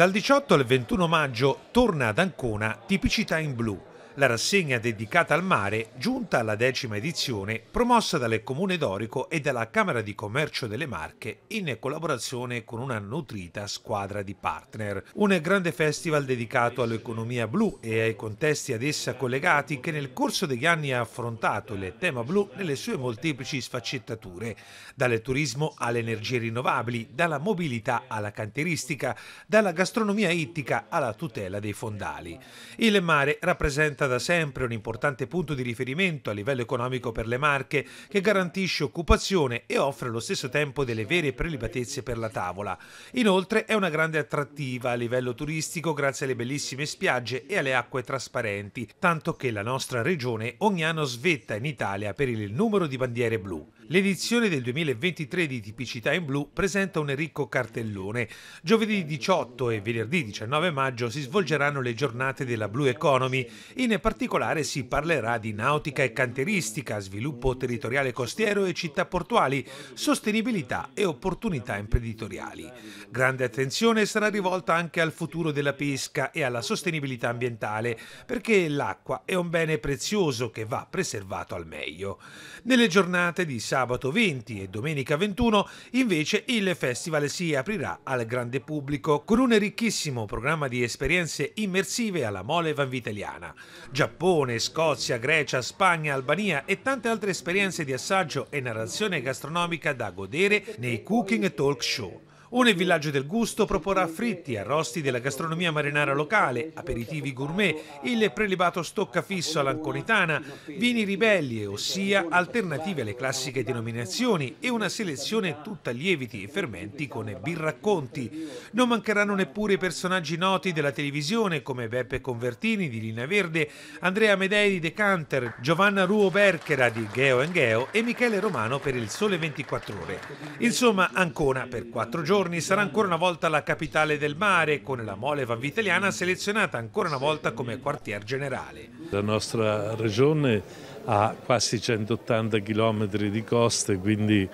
Dal 18 al 21 maggio torna ad Ancona Tipicità in Blu, la rassegna dedicata al mare, giunta alla decima edizione, promossa dal Comune d'Orico e dalla Camera di Commercio delle Marche in collaborazione con una nutrita squadra di partner. Un grande festival dedicato all'economia blu e ai contesti ad essa collegati che nel corso degli anni ha affrontato il tema blu nelle sue molteplici sfaccettature, dal turismo alle energie rinnovabili, dalla mobilità alla canteristica, dalla gastronomia ittica alla tutela dei fondali. Il mare rappresenta da sempre un importante punto di riferimento a livello economico per le Marche, che garantisce occupazione e offre allo stesso tempo delle vere prelibatezze per la tavola. Inoltre è una grande attrattiva a livello turistico grazie alle bellissime spiagge e alle acque trasparenti, tanto che la nostra regione ogni anno svetta in Italia per il numero di bandiere blu. L'edizione del 2023 di Tipicità in Blu presenta un ricco cartellone. Giovedì 18 e venerdì 19 maggio si svolgeranno le giornate della Blue Economy. In particolare si parlerà di nautica e canteristica, sviluppo territoriale costiero e città portuali, sostenibilità e opportunità imprenditoriali. Grande attenzione sarà rivolta anche al futuro della pesca e alla sostenibilità ambientale, perché l'acqua è un bene prezioso che va preservato al meglio. Nelle giornate di sabato sabato 20 e domenica 21 invece il festival si aprirà al grande pubblico con un ricchissimo programma di esperienze immersive alla mole van vanvitaliana. Giappone, Scozia, Grecia, Spagna, Albania e tante altre esperienze di assaggio e narrazione gastronomica da godere nei cooking talk show. One Villaggio del Gusto proporrà fritti, arrosti della gastronomia marinara locale, aperitivi gourmet, il prelibato stoccafisso all'anconitana, vini ribelli, ossia alternative alle classiche denominazioni e una selezione tutta lieviti e fermenti con birracconti. Non mancheranno neppure i personaggi noti della televisione come Beppe Convertini di Linea Verde, Andrea Medei di Decanter, Giovanna Ruo Berchera di Geo Geo e Michele Romano per il Sole 24 Ore. Insomma, ancora per quattro giorni giorni sarà ancora una volta la capitale del mare, con la mole vanvitaliana selezionata ancora una volta come quartier generale. La nostra regione ha quasi 180 km di coste, quindi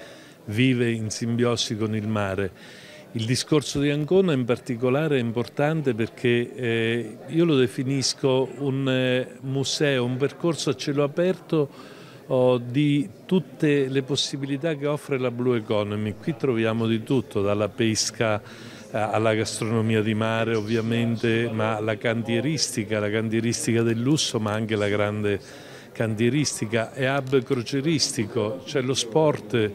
vive in simbiosi con il mare. Il discorso di Ancona in particolare è importante perché eh, io lo definisco un eh, museo, un percorso a cielo aperto o di tutte le possibilità che offre la Blue Economy. Qui troviamo di tutto, dalla pesca eh, alla gastronomia di mare ovviamente, ma la cantieristica, la cantieristica del lusso, ma anche la grande cantieristica e hub croceristico, c'è lo sport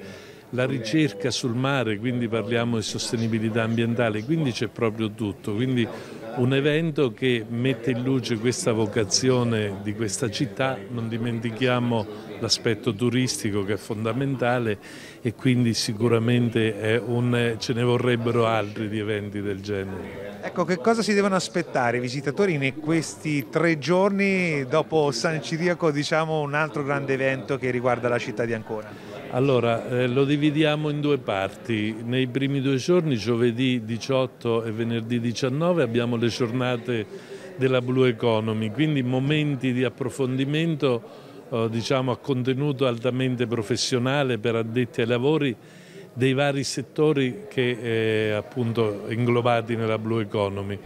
la ricerca sul mare, quindi parliamo di sostenibilità ambientale, quindi c'è proprio tutto. Quindi un evento che mette in luce questa vocazione di questa città, non dimentichiamo l'aspetto turistico che è fondamentale e quindi sicuramente un, ce ne vorrebbero altri di eventi del genere. Ecco, che cosa si devono aspettare i visitatori in questi tre giorni dopo San Ciriaco, diciamo un altro grande evento che riguarda la città di Ancona? Allora, eh, lo dividiamo in due parti. Nei primi due giorni, giovedì 18 e venerdì 19, abbiamo le giornate della Blue Economy, quindi momenti di approfondimento eh, diciamo, a contenuto altamente professionale per addetti ai lavori dei vari settori che eh, appunto inglobati nella Blue Economy.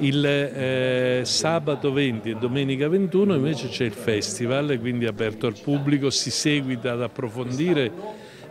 Il eh, sabato 20 e domenica 21 invece c'è il festival, quindi aperto al pubblico, si seguita ad approfondire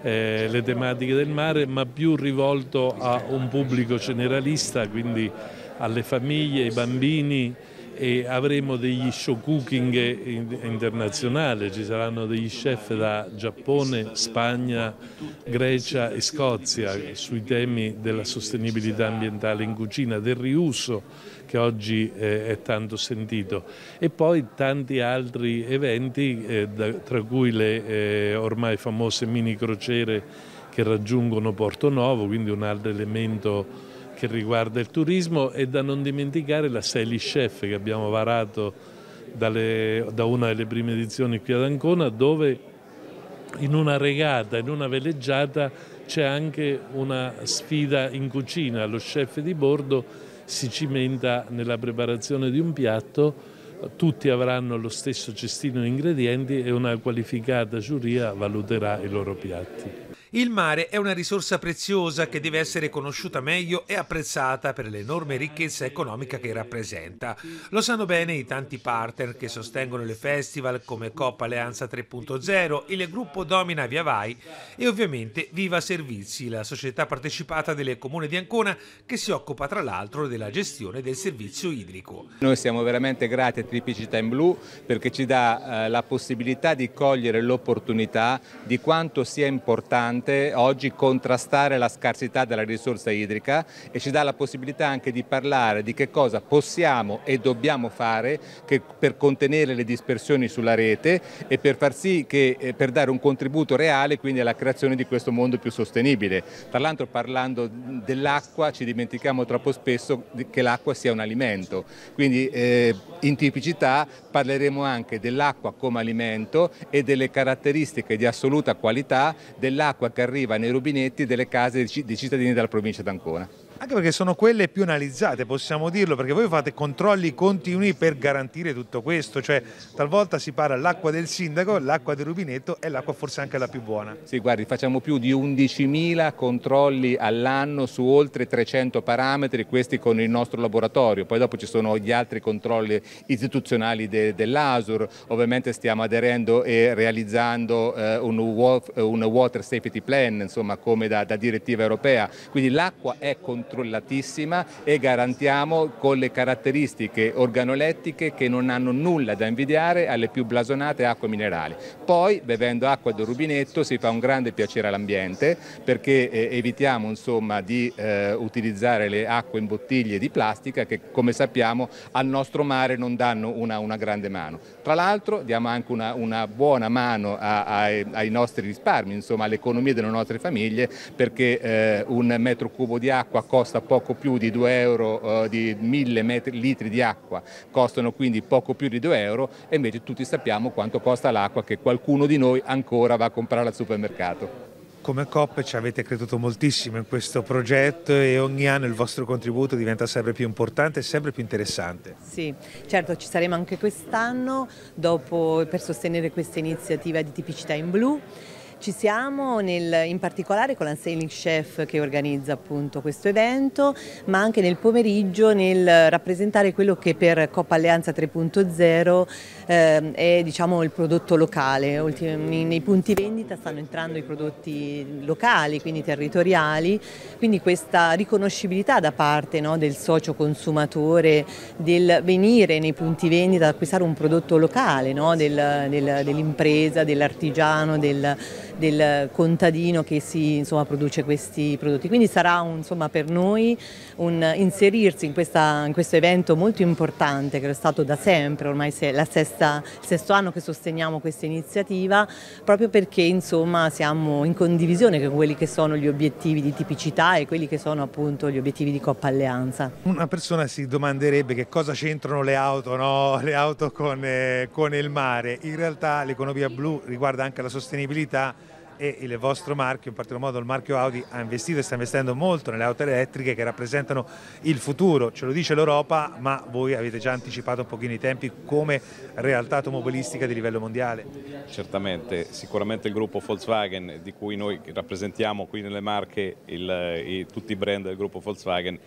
eh, le tematiche del mare, ma più rivolto a un pubblico generalista, quindi alle famiglie, ai bambini, e avremo degli show cooking internazionali, ci saranno degli chef da Giappone, Spagna, Grecia e Scozia sui temi della sostenibilità ambientale in cucina, del riuso che oggi eh, è tanto sentito e poi tanti altri eventi eh, tra cui le eh, ormai famose mini crociere che raggiungono Porto Novo, quindi un altro elemento che riguarda il turismo e da non dimenticare la Sally Chef che abbiamo varato dalle, da una delle prime edizioni qui ad Ancona dove in una regata, in una veleggiata c'è anche una sfida in cucina, lo chef di bordo si cimenta nella preparazione di un piatto tutti avranno lo stesso cestino di ingredienti e una qualificata giuria valuterà i loro piatti. Il mare è una risorsa preziosa che deve essere conosciuta meglio e apprezzata per l'enorme ricchezza economica che rappresenta. Lo sanno bene i tanti partner che sostengono le festival come Coppa Alleanza 3.0, il gruppo Domina Via Vai e ovviamente Viva Servizi, la società partecipata del comune di Ancona che si occupa tra l'altro della gestione del servizio idrico. Noi siamo veramente grati a Tripicità in Blu perché ci dà eh, la possibilità di cogliere l'opportunità di quanto sia importante importante oggi contrastare la scarsità della risorsa idrica e ci dà la possibilità anche di parlare di che cosa possiamo e dobbiamo fare per contenere le dispersioni sulla rete e per far sì che eh, per dare un contributo reale quindi alla creazione di questo mondo più sostenibile. Tra l'altro parlando dell'acqua ci dimentichiamo troppo spesso che l'acqua sia un alimento, quindi eh, in tipicità parleremo anche dell'acqua come alimento e delle caratteristiche di assoluta qualità dell'acqua l'acqua che arriva nei rubinetti delle case dei cittadini della provincia d'Ancona. Anche perché sono quelle più analizzate, possiamo dirlo, perché voi fate controlli continui per garantire tutto questo, cioè talvolta si parla l'acqua del sindaco, l'acqua del rubinetto e l'acqua forse anche la più buona. Sì, guardi, facciamo più di 11.000 controlli all'anno su oltre 300 parametri, questi con il nostro laboratorio, poi dopo ci sono gli altri controlli istituzionali de, dell'ASUR, ovviamente stiamo aderendo e realizzando eh, un, un, Water Safety Plan, insomma come da, da direttiva europea, quindi l'acqua è controllata controllatissima e garantiamo con le caratteristiche organolettiche che non hanno nulla da invidiare alle più blasonate acque minerali. Poi bevendo acqua del rubinetto si fa un grande piacere all'ambiente perché eh, evitiamo insomma, di eh, utilizzare le acque in bottiglie di plastica che come sappiamo al nostro mare non danno una, una grande mano. Tra l'altro diamo anche una, una buona mano a, a, ai nostri risparmi, insomma all'economia delle nostre famiglie perché eh, un metro cubo di acqua costa poco più di 2 euro, eh, di 1000 metri, litri di acqua costano quindi poco più di 2 euro e invece tutti sappiamo quanto costa l'acqua che qualcuno di noi ancora va a comprare al supermercato come COP ci avete creduto moltissimo in questo progetto e ogni anno il vostro contributo diventa sempre più importante e sempre più interessante. Sì, certo ci saremo anche quest'anno per sostenere questa iniziativa di tipicità in blu ci siamo nel, in particolare con la Sailing Chef che organizza appunto questo evento, ma anche nel pomeriggio nel rappresentare quello che per Coppa Alleanza 3.0 eh, è diciamo, il prodotto locale. nei punti vendita stanno entrando i prodotti locali, quindi territoriali, quindi questa riconoscibilità da parte no, del socio consumatore del venire nei punti vendita ad acquistare un prodotto locale, no, del, del, dell'impresa, dell'artigiano, del del contadino che si, insomma, produce questi prodotti. Quindi sarà insomma, per noi un inserirsi in, questa, in, questo evento molto importante che è stato da sempre, ormai è la sesta, il sesto anno che sosteniamo questa iniziativa, proprio perché insomma, siamo in condivisione con quelli che sono gli obiettivi di tipicità e quelli che sono appunto gli obiettivi di Coppa Alleanza. Una persona si domanderebbe che cosa c'entrano le auto, no? le auto con, eh, con il mare, in realtà l'economia blu riguarda anche la sostenibilità e il vostro marchio, in particolar modo il marchio Audi, ha investito e sta investendo molto nelle auto elettriche che rappresentano il futuro, ce lo dice l'Europa, ma voi avete già anticipato un pochino i tempi come realtà automobilistica di livello mondiale. Certamente, sicuramente il gruppo Volkswagen, di cui noi rappresentiamo qui nelle Marche il, i, tutti i brand del gruppo Volkswagen,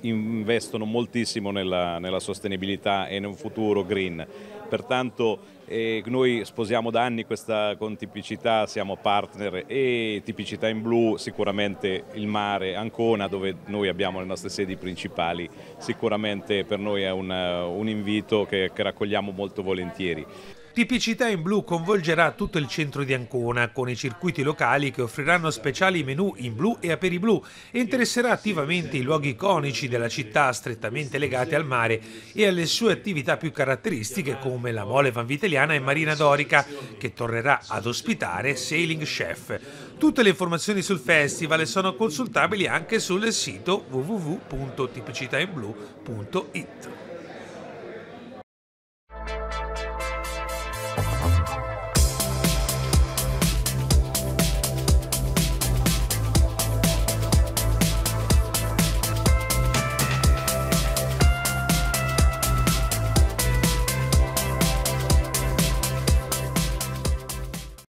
investono moltissimo nella, nella sostenibilità e in un futuro green. Pertanto e noi sposiamo da anni questa con tipicità, siamo partner e tipicità in blu, sicuramente il mare, Ancona dove noi abbiamo le nostre sedi principali, sicuramente per noi è un, un invito che, che raccogliamo molto volentieri. Tipicità in blu convolgerà tutto il centro di Ancona con i circuiti locali che offriranno speciali menù in blu e aperi blu e interesserà attivamente i luoghi iconici della città strettamente legati al mare e alle sue attività più caratteristiche come la mole vanviteliana e Marina Dorica che tornerà ad ospitare Sailing Chef. Tutte le informazioni sul festival sono consultabili anche sul sito www.tipicitainblu.it.